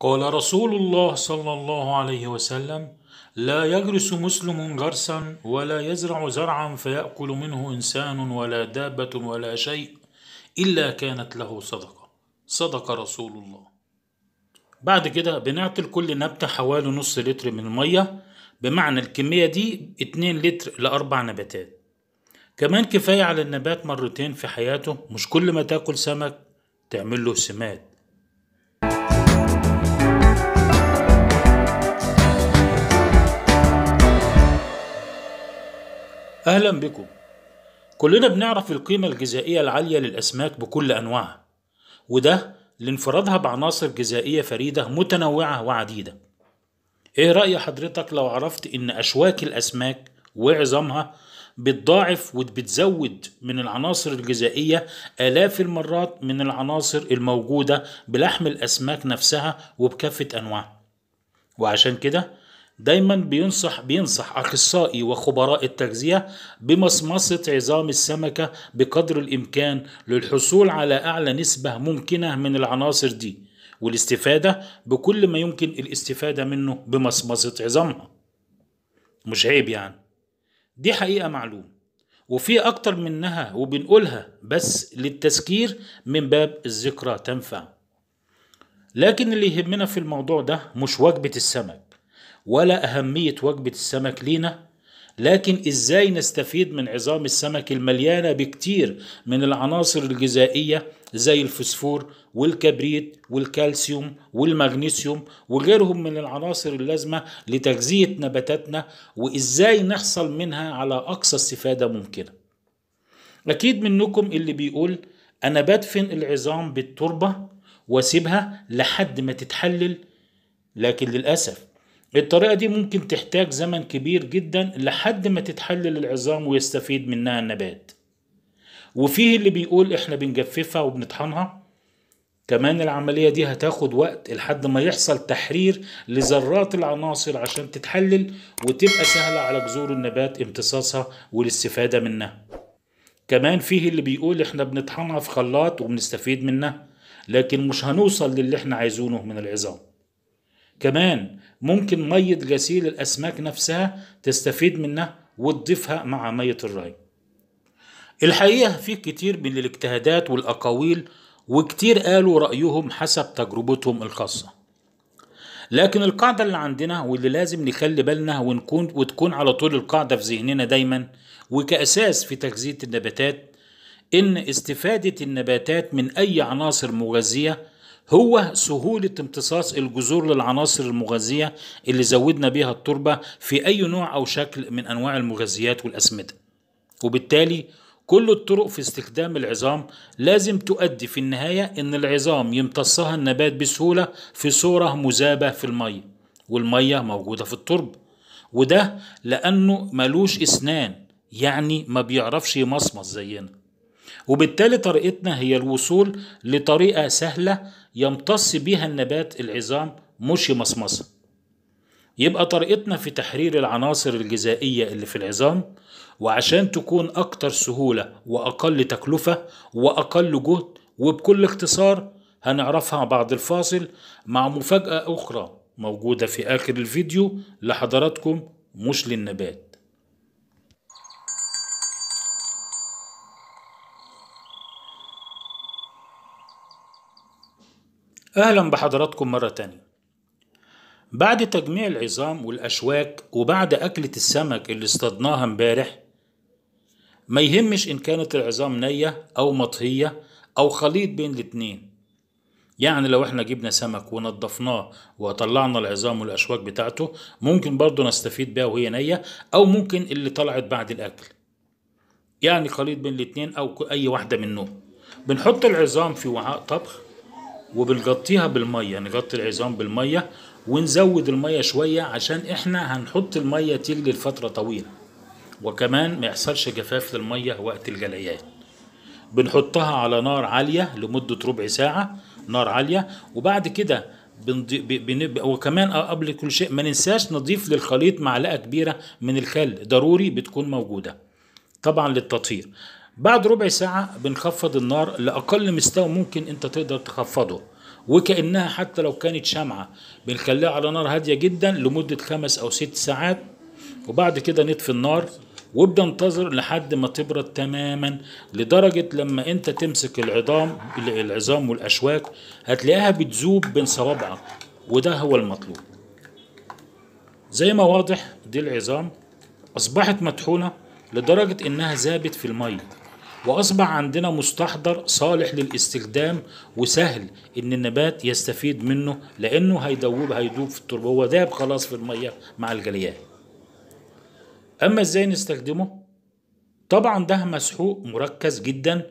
قال رسول الله صلى الله عليه وسلم لا يجرس مسلم جرسا ولا يزرع زرعا فيأكل منه إنسان ولا دابة ولا شيء إلا كانت له صدقة صدق رسول الله بعد كده بنعطي لكل نبتة حوالي نص لتر من المية بمعنى الكمية دي 2 لتر لأربع نباتات كمان كفاية على النبات مرتين في حياته مش كل ما تاكل سمك تعمل له سمات أهلا بكم كلنا بنعرف القيمة الغذائية العالية للأسماك بكل أنواعها وده لانفرادها بعناصر غذائية فريدة متنوعة وعديدة إيه رأي حضرتك لو عرفت إن أشواك الأسماك وعظامها بتضاعف وبتزود من العناصر الغذائية آلاف المرات من العناصر الموجودة بلحم الأسماك نفسها وبكافة أنواعها وعشان كده دايما بينصح بينصح اخصائي وخبراء التغذيه بمصمصه عظام السمكه بقدر الامكان للحصول على اعلى نسبه ممكنه من العناصر دي والاستفاده بكل ما يمكن الاستفاده منه بمصمصه عظامها مش عيب يعني دي حقيقه معلومه وفي اكتر منها وبنقولها بس للتذكير من باب الذكرى تنفع لكن اللي يهمنا في الموضوع ده مش وجبة السمك ولا أهمية وجبة السمك لينا لكن إزاي نستفيد من عظام السمك المليانة بكتير من العناصر الغذائية زي الفسفور والكبريت والكالسيوم والمغنيسيوم وغيرهم من العناصر اللازمة لتغذية نباتاتنا وإزاي نحصل منها على أقصى استفادة ممكنة أكيد منكم اللي بيقول أنا بدفن العظام بالتربة واسيبها لحد ما تتحلل لكن للأسف الطريقة دي ممكن تحتاج زمن كبير جدا لحد ما تتحلل العظام ويستفيد منها النبات وفيه اللي بيقول احنا بنجففها وبنطحنها كمان العملية دي هتاخد وقت لحد ما يحصل تحرير لذرات العناصر عشان تتحلل وتبقى سهلة على جذور النبات امتصاصها والاستفادة منها كمان فيه اللي بيقول احنا بنطحنها في خلاط وبنستفيد منها لكن مش هنوصل للي احنا عايزونه من العظام كمان ممكن مية غسيل الأسماك نفسها تستفيد منها وتضيفها مع مية الري الحقيقة في كتير من الاجتهادات والأقاويل وكتير قالوا رأيهم حسب تجربتهم الخاصة لكن القاعدة اللي عندنا واللي لازم نخلي بالنا ونكون وتكون على طول القاعدة في ذهننا دايما وكأساس في تغذية النباتات إن استفادة النباتات من أي عناصر مغذية هو سهولة امتصاص الجذور للعناصر المغذية اللي زودنا بيها التربة في أي نوع أو شكل من أنواع المغذيات والأسمدة وبالتالي كل الطرق في استخدام العظام لازم تؤدي في النهاية إن العظام يمتصها النبات بسهولة في صورة مذابة في المية والمية موجودة في التربة وده لأنه ملوش أسنان يعني ما بيعرفش يمصمص زينا وبالتالي طريقتنا هي الوصول لطريقة سهلة يمتص بها النبات العظام مش مصمصة يبقى طريقتنا في تحرير العناصر الغذائية اللي في العظام وعشان تكون أكتر سهولة وأقل تكلفة وأقل جهد وبكل اختصار هنعرفها بعد الفاصل مع مفاجأة أخرى موجودة في آخر الفيديو لحضراتكم مش للنبات أهلا بحضراتكم مرة تانية بعد تجميع العظام والأشواك وبعد أكلة السمك اللي اصطادناها امبارح ما يهمش إن كانت العظام نية أو مطهية أو خليط بين الاتنين يعني لو احنا جبنا سمك ونضفناه وطلعنا العظام والأشواك بتاعته ممكن برضه نستفيد بيها وهي نية أو ممكن اللي طلعت بعد الأكل يعني خليط بين الاتنين أو أي واحدة منهم بنحط العظام في وعاء طبخ وبنغطيها بالميه يعني نغطي العظام بالميه ونزود الميه شويه عشان احنا هنحط الميه تغلي لفتره طويله وكمان ما يحصلش جفاف للميه وقت الجليان بنحطها على نار عاليه لمده ربع ساعه نار عاليه وبعد كده بنضي... وكمان قبل كل شيء ما ننساش نضيف للخليط معلقه كبيره من الخل ضروري بتكون موجوده طبعا للتطهير بعد ربع ساعة بنخفض النار لأقل مستوى ممكن أنت تقدر تخفضه وكأنها حتى لو كانت شمعة بنخليها على نار هادية جدا لمدة خمس أو ست ساعات وبعد كده نطفي النار وابدا انتظر لحد ما تبرد تماما لدرجة لما انت تمسك العظام العظام والاشواك هتلاقيها بتذوب بين صوابعك وده هو المطلوب زي ما واضح دي العظام اصبحت مطحونة لدرجة انها ذابت في المية وأصبح عندنا مستحضر صالح للاستخدام وسهل إن النبات يستفيد منه لأنه هيدوب هيدوب في التربة هو ذاب خلاص في المية مع الجليات أما إزاي نستخدمه؟ طبعا ده مسحوق مركز جدا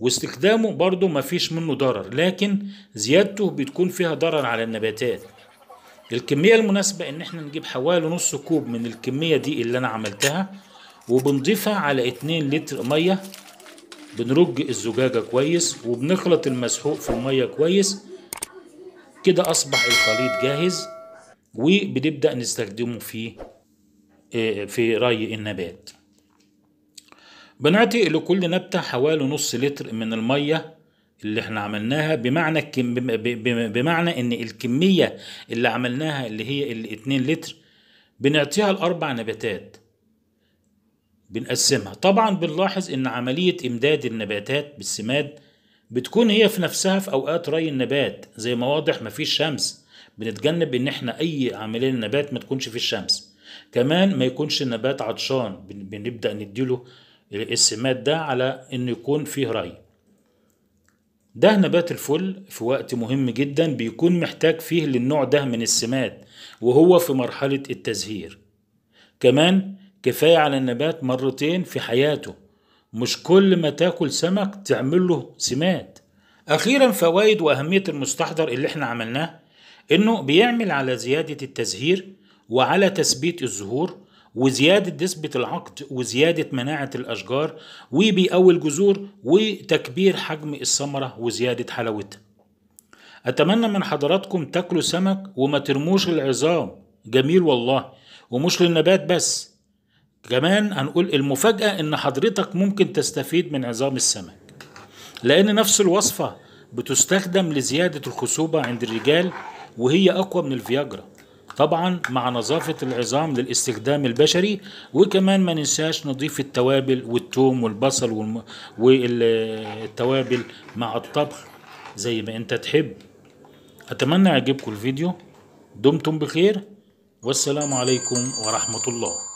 واستخدامه برضه مفيش منه ضرر لكن زيادته بتكون فيها ضرر على النباتات الكمية المناسبة إن إحنا نجيب حوالي نص كوب من الكمية دي اللي أنا عملتها وبنضيفها على 2 لتر مية بنرج الزجاجة كويس وبنخلط المسحوق في المية كويس كده أصبح الخليط جاهز وبنبدأ نستخدمه في آه، في ري النبات بنعطي لكل نبتة حوالي نص لتر من المية اللي احنا عملناها بمعنى بمعنى ان الكمية اللي عملناها اللي هي الاتنين لتر بنعطيها لأربع نباتات بنقسمها طبعا بنلاحظ ان عملية امداد النباتات بالسماد بتكون هي في نفسها في اوقات ري النبات زي ما واضح مفيش شمس بنتجنب ان احنا اي عملية النبات ما تكونش في الشمس كمان ما يكونش النبات عطشان بنبدأ نديله السماد ده على انه يكون فيه ري ده نبات الفل في وقت مهم جدا بيكون محتاج فيه للنوع ده من السماد وهو في مرحلة التزهير كمان كفاية على النبات مرتين في حياته مش كل ما تاكل سمك تعمل له سمات أخيرا فوائد وأهمية المستحضر اللي احنا عملناه إنه بيعمل على زيادة التزهير وعلى تثبيت الزهور وزيادة نسبة العقد وزيادة مناعة الأشجار وبيقوي الجذور وتكبير حجم الثمرة وزيادة حلاوتها أتمنى من حضراتكم تاكلوا سمك وما ترموش العظام جميل والله ومش للنبات بس كمان هنقول المفاجأة إن حضرتك ممكن تستفيد من عظام السمك لأن نفس الوصفة بتستخدم لزيادة الخصوبة عند الرجال وهي أقوى من الفياجرا طبعا مع نظافة العظام للاستخدام البشري وكمان ما ننساش نضيف التوابل والثوم والبصل والتوابل مع الطبخ زي ما انت تحب أتمنى يعجبكم الفيديو دمتم بخير والسلام عليكم ورحمة الله